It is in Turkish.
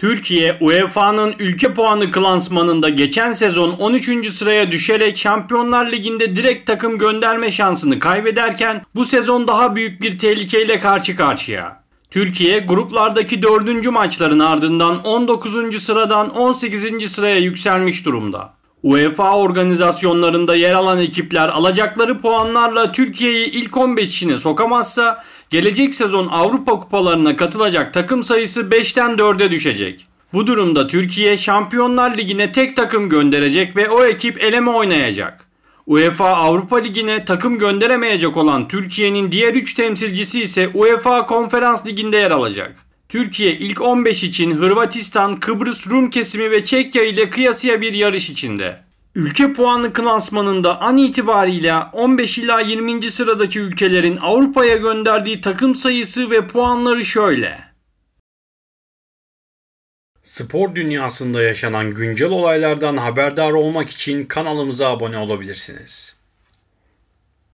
Türkiye UEFA'nın ülke puanı klansmanında geçen sezon 13. sıraya düşerek Şampiyonlar Ligi'nde direkt takım gönderme şansını kaybederken bu sezon daha büyük bir tehlikeyle karşı karşıya. Türkiye gruplardaki 4. maçların ardından 19. sıradan 18. sıraya yükselmiş durumda. UEFA organizasyonlarında yer alan ekipler alacakları puanlarla Türkiye'yi ilk 15 içine sokamazsa gelecek sezon Avrupa kupalarına katılacak takım sayısı 5'ten 4'e düşecek. Bu durumda Türkiye Şampiyonlar Ligi'ne tek takım gönderecek ve o ekip eleme oynayacak. UEFA Avrupa Ligi'ne takım gönderemeyecek olan Türkiye'nin diğer 3 temsilcisi ise UEFA Konferans Ligi'nde yer alacak. Türkiye ilk 15 için Hırvatistan, Kıbrıs Rum kesimi ve Çekya ile kıyasıya bir yarış içinde. Ülke puanlı klasmanında an itibariyle 15 ila 20. sıradaki ülkelerin Avrupa'ya gönderdiği takım sayısı ve puanları şöyle. Spor dünyasında yaşanan güncel olaylardan haberdar olmak için kanalımıza abone olabilirsiniz.